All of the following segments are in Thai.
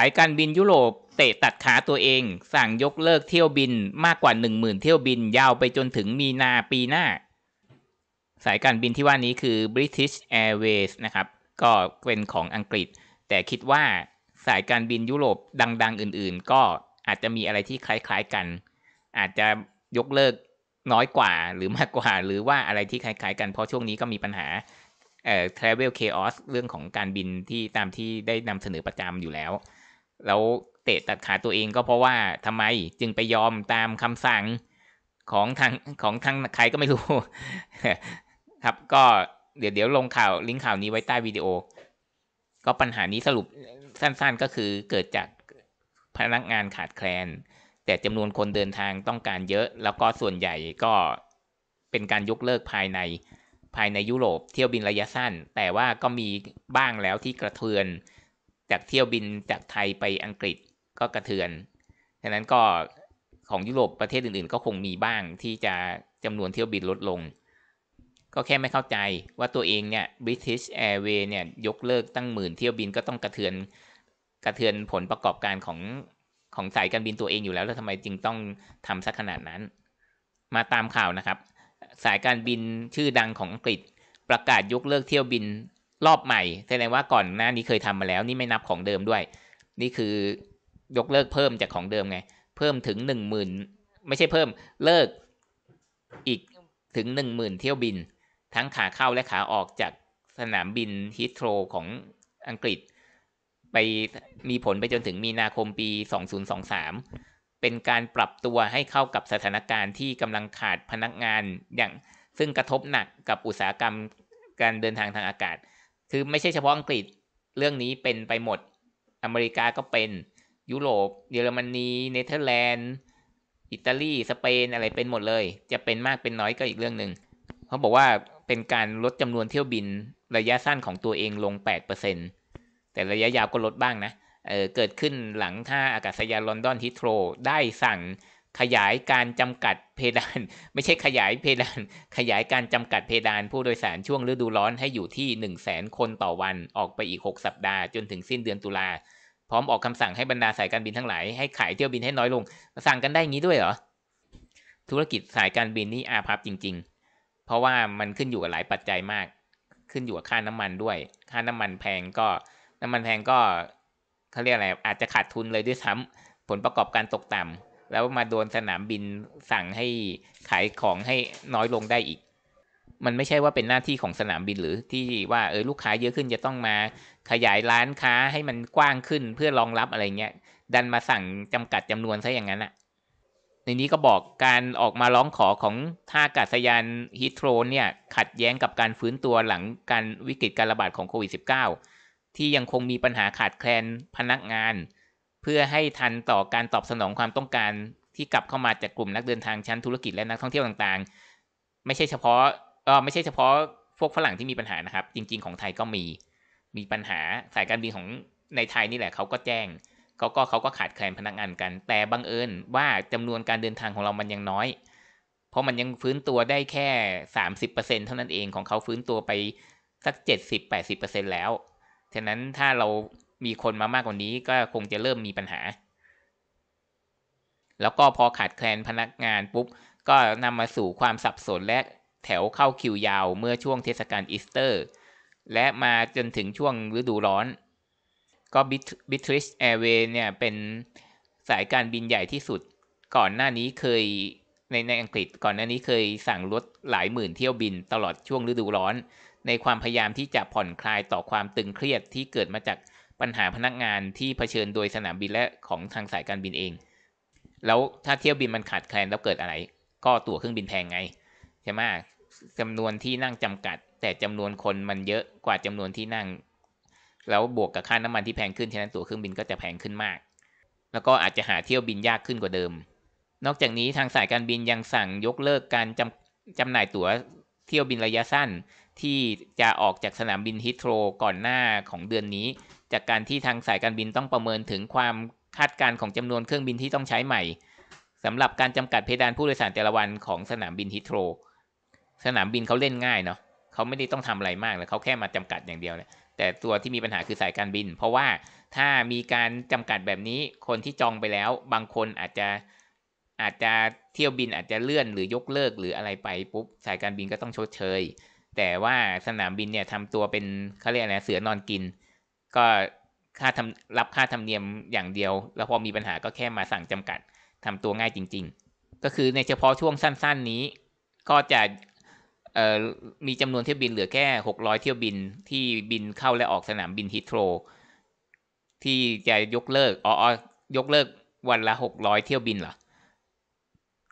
ายการบินยุโรปเตะตัดขาตัวเอง สั่งยกเลิกเที่ยวบินมากกว่า 10,000 เที่ยวบินยาวไปจนถึงมีนาปีหน้า สายการบินที่ว่านี้คือ British Airways นะครับก็เป็นของอังกฤษ แต่คิดว่าสายการบินยุโรปดัง ๆอื่น ๆ ก็อาจจะมีอะไรที่คล้าย ๆ กัน อาจจะยกเลิกน้อยกว่า หรือมากกว่าหรือว่าอะไรที่คล้ายๆ กันเพราะช่วงนี้ก็มีปัญหาเอ่อ travel chaos เรื่องของการบินที่ตามที่ได้นำเสนอประจำอยู่แล้วแล้วเตะตัดขาตัวเองก็เพราะว่าทำไมจึงไปยอมตามคำสั่งของทางของทางใครก็ไม่รู้ ครับก็เดี๋ยวเดี๋ยวลงข่าวลิงก์ข่าวนี้ไว้ใต้วิดีโอ ก็ปัญหานี้สรุปสั้นๆก็คือเกิดจากพนักงานขาดแคลนแต่จำนวนคนเดินทางต้องการเยอะ แล้วก็ส่วนใหญ่ก็เป็นการยกเลิกภายในภายในยุโรปเที่ยวบินระยะสั้น แต่ว่าก็มีบ้างแล้วที่กระเทือนจากเที่ยวบินจากไทยไปอังกฤษก็กระเทือน ฉะนั้นก็ของยุโรปประเทศอื่นๆ ก็คงมีบ้างที่จะจำนวนเที่ยวบินลดลง ก็แค่ไม่เข้าใจว่าตัวเอง เนี่ย British Airways เนี่ย ยกเลิกตั้งหมื่นเที่ยวบินก็ต้องกระเทือนกระเทือนผลประกอบการของ ของสายการบินตัวเองอยู่แล้ว แล้วทำไมจึงต้องทำซกขนาดนั้น มาตามข่าวนะครับ สายการบินชื่อดังของอังกฤษประกาศยกเลิกเที่ยวบินรอบใหม่ แสดงว่าก่อนหน้านี้เคยทำมาแล้ว นี่ไม่นับของเดิมด้วย นี่คือยกเลิกเพิ่มจากของเดิมไง เพิ่มถึงหนึ่งหมื่นไม่ใช่เพิ่ม เลิกอีกถึงหนึ่งหมื่นเที่ยวบิน ทั้งขาเข้าและขาออกจากสนามบินฮิตโตรของอังกฤษไปมีผลไปจนถึงมีนาคมปี 2023 เป็นการปรับตัวให้เข้ากับสถานการณ์ ที่กำลังขาดพนักงานอย่างซึ่งกระทบหนักกับอุตสาหกรรมการเดินทางทางอากาศคือไม่ใช่เฉพาะอังกฤษเรื่องนี้เป็นไปหมดอเมริกาก็เป็นยุโรปเยอรมนีเนเธอร์แลนด์อิตาลีสเปนอะไรเป็นหมดเลย จะเป็นมากเป็นน้อยก็อีกเรื่องหนึ่งเขาบอกว่าเป็นการลดจำนวนเที่ยวบินระยะสั้นของตัวเองลง 8%แต่ระยะยาวก็ลดบ้างนะเเกิดขึ้นหลังท่าอากาศยานลอนดอนฮิตโตรได้สั่งขยายการจำกัดเพดาน ไม่ใช่ขยายเพดาน ขยายการจำกัดเพดาน ผู้โดยสารช่วงฤดูร้อนให้อยู่ที่ 1 0 0 0 0แสนคนต่อวัน ออกไปอีก 6 สัปดาห์ จนถึงสิ้นเดือนตุลาพร้อมออกคำสั่งให้บรรดาสายการบินทั้งหลายให้ขายเที่ยวบินให้น้อยลงสั่งกันได้งี้ด้วยเหรอ ธุรกิจสายการบินนี่อาภัพจริง ๆ เพราะว่ามันขึ้นอยู่กับหลายปัจจัยมาก ขึ้นอยู่กับค่าน้ำมันด้วย ค่าน้ำมันแพงก็น้ำมันแพงก็เขาเรียกอะไรอาจจะขาดทุนเลยด้วยซ้ำผลประกอบการตกต่ำแล้วมาโดนสนามบินสั่งให้ขายของให้น้อยลงได้อีก มันไม่ใช่ว่าเป็นหน้าที่ของสนามบินหรือที่ว่า เออลูกค้าเยอะขึ้นจะต้องมาขยายร้านค้าให้มันกว้างขึ้นเพื่อรองรับอะไรเงี้ย ดันมาสั่งจำกัดจำนวนซะอย่างนั้นอะในนี้ก็บอกการออกมาร้องขอของท่าอากาศยานฮิตโตรเนี่ยขัดแย้งกับการฟื้นตัวหลังการวิกฤตการระบาดของโควิด -19 ที่ยังคงมีปัญหาขาดแคลนพนักงานพื่อให้ทันต่อการตอบสนองความต้องการที่กลับเข้ามาจากกลุ่มนักเดินทางชั้นธุรกิจและนักท่องเที่ยวต่างๆ ไม่ใช่เฉพาะเออไม่ใช่เฉพาะพวกฝรั่งที่มีปัญหานะครับ จริงๆ ของไทยก็มีมีปัญหาสายการบินของในไทยนี่แหละเขาก็แจ้งเขาก็เขาก็ขาดแคลนพนักงานกัน แต่บังเอิญว่าจำนวนการเดินทางของเรามันยังน้อย เพราะมันยังฟื้นตัวได้แค่ 30%เท่านั้นเองของเขาฟื้นตัวไปสัก70-80%แล้วฉะนั้นถ้าเรามีคนมามากกว่านี้ก็คงจะเริ่มมีปัญหา แล้วก็พอขาดแคลนพนักงานปุ๊บ ก็นำมาสู่ความสับสนและแถวเข้าคิวยาวเมื่อช่วงเทศกาลอีสเตอร์ และมาจนถึงช่วงฤดูร้อน ก็บิทริชแอร์เวย์เนี่ยเป็นสายการบินใหญ่ที่สุด ก่อนหน้านี้เคยในในอังกฤษ ก่อนหน้านี้เคยสั่งลดหลายหมื่นเที่ยวบินตลอดช่วงฤดูร้อน ในความพยายามที่จะผ่อนคลายต่อความตึงเครียดที่เกิดมาจากปัญหาพนักงานที่เผชิญโดยสนามบินและของทางสายการบินเอง แล้วถ้าเที่ยวบินมันขาดแคลนแล้วเกิดอะไร ก็ตั๋วเครื่องบินแพงไงใช่ไหมจำนวนที่นั่งจำกัด แต่จำนวนคนมันเยอะกว่าจำนวนที่นั่ง แล้วบวกกับค่าน้ำมันที่แพงขึ้นฉะนั้นตั๋วเครื่องบินก็จะแพงขึ้นมาก แล้วก็อาจจะหาเที่ยวบินยากขึ้นกว่าเดิม นอกจากนี้ทางสายการบินยังสั่งยกเลิกการจำจำหน่ายตั๋วเที่ยวบินระยะสั้นที่จะออกจากสนามบินฮิตโรก่อนหน้าของเดือนนี้ จากการที่ทางสายการบินต้องประเมินถึงความคาดการณ์ของจำนวนเครื่องบินที่ต้องใช้ใหม่สำหรับการจำกัดเพดานผู้โดยสารแต่ละวันของสนามบินฮิตโร สนามบินเขาเล่นง่ายเนาะเขาไม่ได้ต้องทำอะไรมากเลยเขาแค่มาจำกัดอย่างเดียวเลยแต่ตัวที่มีปัญหาคือสายการบิน เพราะว่าถ้ามีการจำกัดแบบนี้ คนที่จองไปแล้ว บางคนอาจจะอาจจะเที่ยวบินอาจจะเลื่อนหรือยกเลิกหรืออะไรไปปุ๊บ สายการบินก็ต้องชดเชยแต่ว่าสนามบินเนี่ยทำตัวเป็นเขาเรียกอะไรเสือนอนกิน ก็ค่าทำรับค่าธรรมเนียมอย่างเดียว แล้วพอมีปัญหาก็แค่มาสั่งจำกัดทำตัวง่ายจริง ๆ ก็คือในเฉพาะช่วงสั้นๆนี้ ก็จะมีจำนวนเที่ยวบินเหลือแค่600 เที่ยวบินที่บินเข้าและออกสนามบินฮิตโรที่จะยกเลิกอ๋อยกเลิกวันละ 600 เที่ยวบินเหรอ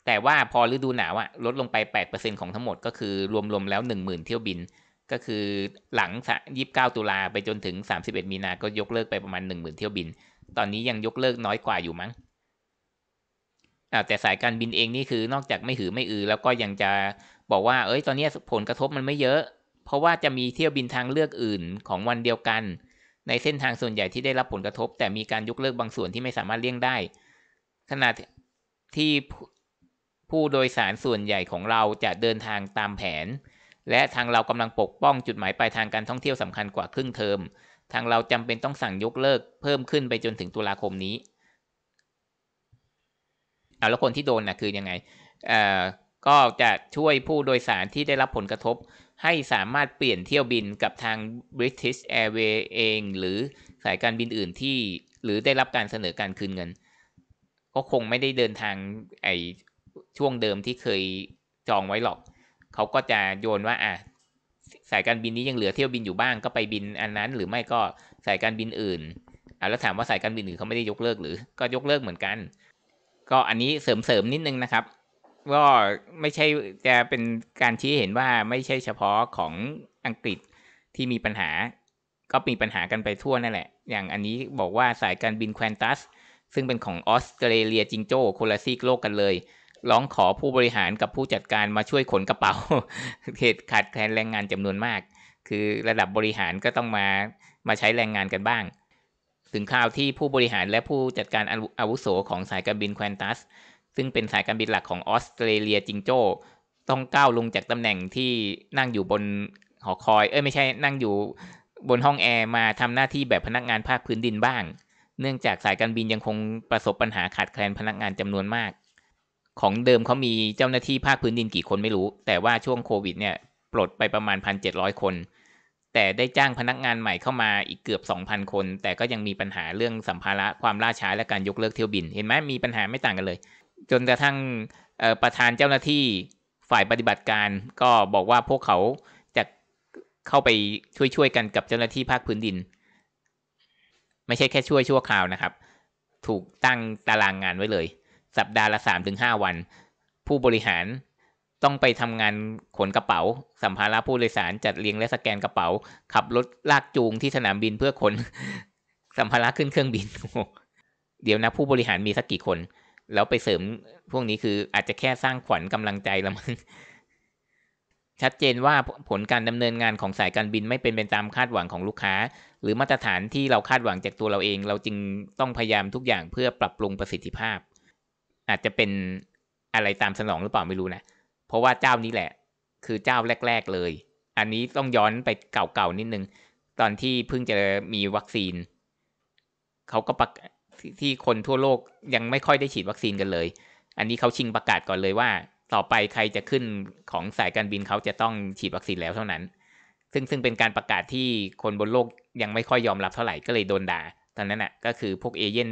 แต่ว่าพอฤดูหนาวอะลดลงไป 8%ของทั้งหมดก็คือรวมๆ แล้ว 10,000 เที่ยวบิน ก็คือหลัง29ตุลาไปจนถึง 31 มีนา ก็ยกเลิกไปประมาณ 10,000 เที่ยวบิน ตอนนี้ยังยกเลิกน้อยกว่าอยู่มั้งแต่สายการบินเองนี่คือนอกจากไม่หือไม่อือแล้วก็ยังจะบอกว่า เอ้ย ตอนนี้ผลกระทบมันไม่เยอะ เพราะว่าจะมีเที่ยวบินทางเลือกอื่นของวันเดียวกัน ในเส้นทางส่วนใหญ่ที่ได้รับผลกระทบ แต่มีการยกเลิกบางส่วนที่ไม่สามารถเลี่ยงได้ ขนาดที่ผู้โดยสารส่วนใหญ่ของเราจะเดินทางตามแผน และทางเรากำลังปกป้องจุดหมายปลายทางการท่องเที่ยวสำคัญกว่าครึ่งเทอม ทางเราจำเป็นต้องสั่งยกเลิกเพิ่มขึ้นไปจนถึงตุลาคมนี้เอาแล้วคนที่โดนนะคือยังไง เอ่อ ก็จะช่วยผู้โดยสารที่ได้รับผลกระทบ ให้สามารถเปลี่ยนเที่ยวบินกับทาง British Airways เอง หรือสายการบินอื่นที่หรือได้รับการเสนอการคืนเงิน ก็คงไม่ได้เดินทางไอช่วงเดิมที่เคยจองไว้หรอก เขาก็จะโยนว่าอ่ะสายการบินนี้ยังเหลือเที่ยวบินอยู่บ้าง ก็ไปบินอันนั้น หรือไม่ก็สายการบินอื่นอ่ะแล้วถามว่าสายการบินอื่นเขาไม่ได้ยกเลิกหรือก็ยกเลิกเหมือนกัน ก็อันนี้เสริมๆนิดนึงนะครับ ก็ไม่ใช่จะเป็นการชี้เห็นว่าไม่ใช่เฉพาะของอังกฤษที่มีปัญหา ก็มีปัญหากันไปทั่วนั่นแหละ อย่างอันนี้บอกว่าสายการบินควนตัสซึ่งเป็นของออสเตรเลียจิงโจ้คนละซีกโลกกันเลยร้องขอผู้บริหารกับผู้จัดการมาช่วยขนกระเป๋า เหตุขาดแคลนแรงงานจำนวนมาก คือระดับบริหารก็ต้องมา มาใช้แรงงานกันบ้าง ถึงข่าวที่ผู้บริหารและผู้จัดการอาวุโสของสายการบินแควนตัส ซึ่งเป็นสายการบินหลักของออสเตรเลียจิงโจ้ต้องก้าวลงจากตำแหน่งที่นั่งอยู่บนหอคอย เอ้ยไม่ใช่นั่งอยู่ บนห้องแอร์มาทำหน้าที่แบบพนักงานภาคพื้นดินบ้าง เนื่องจากสายการบินยังคงประสบปัญหาขาดแคลนพนักงานจำนวนมากของเดิมเขามีเจ้าหน้าที่ภาคพื้นดินกี่คนไม่รู้ แต่ว่าช่วงโควิดเนี่ยปลดไปประมาณ1,700คน แต่ได้จ้างพนักงานใหม่เข้ามาอีกเกือบ 2,000 คน แต่ก็ยังมีปัญหาเรื่องสัมภาระความล่าช้าและการยกเลิกเที่ยวบิน เห็นไหมมีปัญหาไม่ต่างกันเลย จนกระทั่งประธานเจ้าหน้าที่ฝ่ายปฏิบัติการก็บอกว่าพวกเขาจะเข้าไปช่วยช่วยกันกับเจ้าหน้าที่ภาคพื้นดิน ไม่ใช่แค่ช่วยชั่วคราวนะครับ ถูกตั้งตารางงานไว้เลยสัปดาห์ละ3-5วัน ผู้บริหารต้องไปทำงานขนกระเป๋า สัมภาระผู้โดยสารจัดเลี้ยงและสแกนกระเป๋า ขับรถลากจูงที่สนามบินเพื่อขนสัมภาระขึ้นเครื่องบิน เดี๋ยวนะผู้บริหารมีสักกี่คนแล้วไปเสริมพวกนี้คืออาจจะแค่สร้างขวัญกำลังใจละมั้งชัดเจนว่าผลการดำเนินงานของสายการบินไม่เป็นไปตามคาดหวังของลูกค้า หรือมาตรฐานที่เราคาดหวังจากตัวเราเอง เราจึงต้องพยายามทุกอย่างเพื่อปรับปรุงประสิทธิภาพอาจจะเป็นอะไรตามสนองหรือเปล่าไม่รู้นะ เพราะว่าเจ้านี้แหละคือเจ้าแรกๆเลย อันนี้ต้องย้อนไปเก่าๆนิดนึง ตอนที่เพิ่งจะมีวัคซีนเขาก็ประที่คนทั่วโลกยังไม่ค่อยได้ฉีดวัคซีนกันเลย อันนี้เขาชิงประกาศก่อนเลยว่า ต่อไปใครจะขึ้นของสายการบินเขาจะต้องฉีดวัคซีนแล้วเท่านั้น ซึ่งซึ่งเป็นการประกาศที่คนบนโลกยังไม่ค่อยยอมรับเท่าไหร่ก็เลยโดนด่าตอนนั้นอ่ะก็คือพวกเอเย่น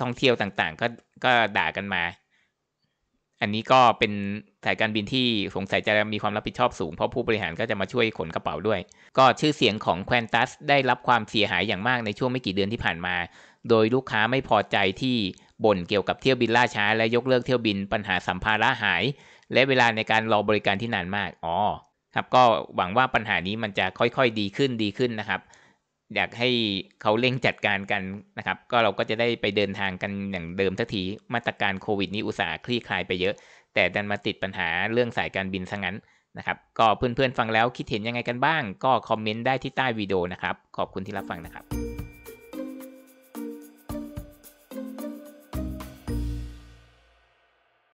ท่องเที่ยวต่างๆก็ก็ด่ากันมา อันนี้ก็เป็นสายการบินที่สงสัยจะมีความรับผิดชอบสูง เพราะผู้บริหารก็จะมาช่วยขนกระเป๋าด้วย ก็ชื่อเสียงของแควนตัสได้รับความเสียหายอย่างมากในช่วงไม่กี่เดือนที่ผ่านมา โดยลูกค้าไม่พอใจที่บ่นเกี่ยวกับเที่ยวบินล่าช้า และยกเลิกเที่ยวบินปัญหาสัมภาระหาย และเวลาในการรอบริการที่นานมาก อ๋อครับก็หวังว่าปัญหานี้มันจะค่อยๆ ดีขึ้นดีขึ้นนะครับอยากให้เขาเร่งจัดการกันนะครับ ก็เราก็จะได้ไปเดินทางกันอย่างเดิมทันทีมาตรการโควิดนี้อุตสาห์คลี่คลายไปเยอะ แต่ดันมาติดปัญหาเรื่องสายการบินซะงั้นนะครับ ก็เพื่อนๆฟังแล้วคิดเห็นยังไงกันบ้าง ก็คอมเมนต์ได้ที่ใต้วิดีโอนะครับ ขอบคุณที่รับฟังนะครับ